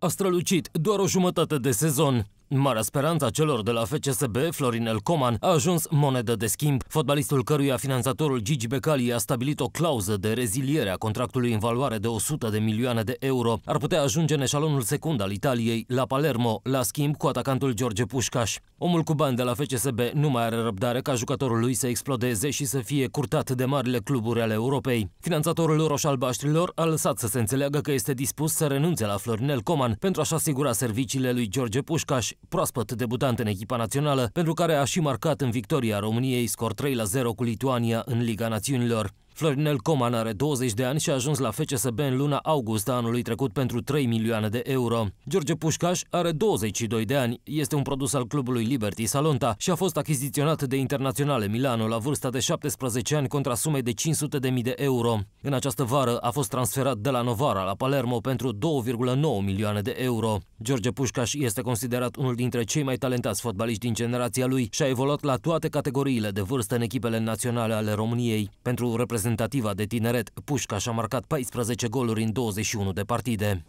A strălucit doar o jumătate de sezon. Marea speranță a celor de la FCSB, Florinel Coman, a ajuns monedă de schimb, fotbalistul căruia finanțatorul Gigi Becali a stabilit o clauză de reziliere a contractului în valoare de 100 de milioane de euro. Ar putea ajunge în eșalonul secund al Italiei, la Palermo, la schimb cu atacantul George Pușcaș. Omul cu bani de la FCSB nu mai are răbdare ca jucătorul lui să explodeze și să fie curtat de marile cluburi ale Europei. Finanțatorul roșalbaștrilor a lăsat să se înțeleagă că este dispus să renunțe la Florinel Coman pentru a-și asigura serviciile lui George Pușcaș proaspăt debutant în echipa națională, pentru care a și marcat în victoria României scor 3 la 0 cu Lituania în Liga Națiunilor. Florinel Coman are 20 de ani și a ajuns la FCSB în luna august a anului trecut pentru 3 milioane de euro. George Pușcaș are 22 de ani, este un produs al clubului Liberty Salonta și a fost achiziționat de Internaționale Milano la vârsta de 17 ani contra sumei de 500.000 de euro. În această vară a fost transferat de la Novara la Palermo pentru 2,9 milioane de euro. George Pușcaș este considerat unul dintre cei mai talentați fotbaliști din generația lui și a evoluat la toate categoriile de vârstă în echipele naționale ale României. Pentru reprezentativa de tineret, Pușcaș a marcat 14 goluri în 21 de partide.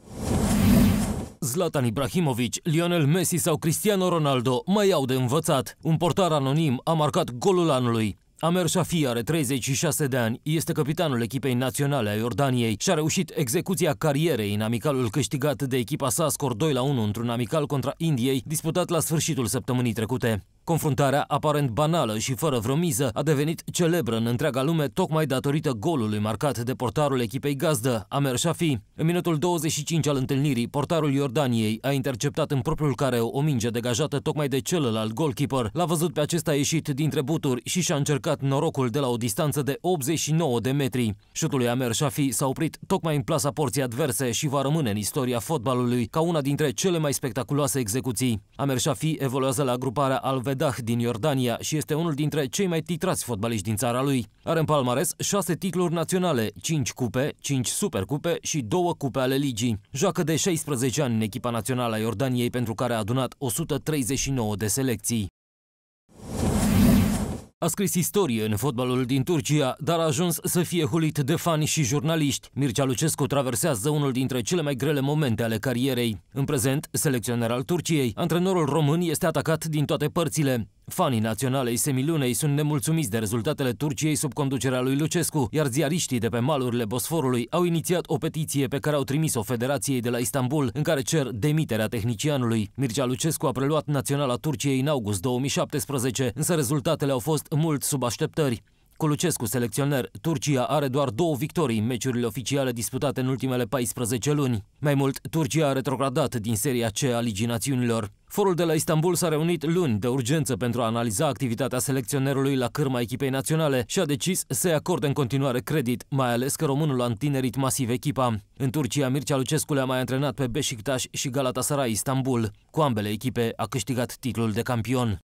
Zlatan Ibrahimovic, Lionel Messi sau Cristiano Ronaldo mai au de învățat. Un portar anonim a marcat golul anului. Amer Shafi are 36 de ani, este capitanul echipei naționale a Iordaniei și a reușit execuția carierei în amicalul câștigat de echipa sa scor 2-1 într-un amical contra Indiei, disputat la sfârșitul săptămânii trecute. Confruntarea, aparent banală și fără vreo miză, a devenit celebră în întreaga lume tocmai datorită golului marcat de portarul echipei gazdă, Amer Shafi. În minutul 25 al întâlnirii, portarul Iordaniei a interceptat în propriul care o minge degajată tocmai de celălalt goalkeeper. L-a văzut pe acesta ieșit dintre buturi și și-a încercat norocul de la o distanță de 89 de metri. Șutul lui Amer Shafi s-a oprit tocmai în plasa porții adverse și va rămâne în istoria fotbalului ca una dintre cele mai spectaculoase execuții. Amer Shafi evoluează la gruparea al al-Kedah din Iordania și este unul dintre cei mai titrați fotbaliști din țara lui. Are în palmares șase titluri naționale, 5 cupe, 5 supercupe și două cupe ale ligii. Joacă de 16 ani în echipa națională a Iordaniei pentru care a adunat 139 de selecții. A scris istorie în fotbalul din Turcia, dar a ajuns să fie hulit de fani și jurnaliști. Mircea Lucescu traversează unul dintre cele mai grele momente ale carierei. În prezent, selecționer al Turciei, antrenorul român este atacat din toate părțile. Fanii naționalei Semilunei sunt nemulțumiți de rezultatele Turciei sub conducerea lui Lucescu, iar ziariștii de pe malurile Bosforului au inițiat o petiție pe care au trimis-o Federației de la Istanbul, în care cer demiterea tehnicianului. Mircea Lucescu a preluat naționala Turciei în august 2017, însă rezultatele au fost mult sub așteptări. Colucescu, selecționer, Turcia are doar două victorii în meciurile oficiale disputate în ultimele 14 luni. Mai mult, Turcia a retrogradat din seria C a Ligii Națiunilor. Forul de la Istanbul s-a reunit luni de urgență pentru a analiza activitatea selecționerului la cârma echipei naționale și a decis să-i acorde în continuare credit, mai ales că românul a întinerit masiv echipa. În Turcia, Mircea Lucescu le-a mai antrenat pe Beșiktaș și Galatasaray Istanbul. Cu ambele echipe a câștigat titlul de campion.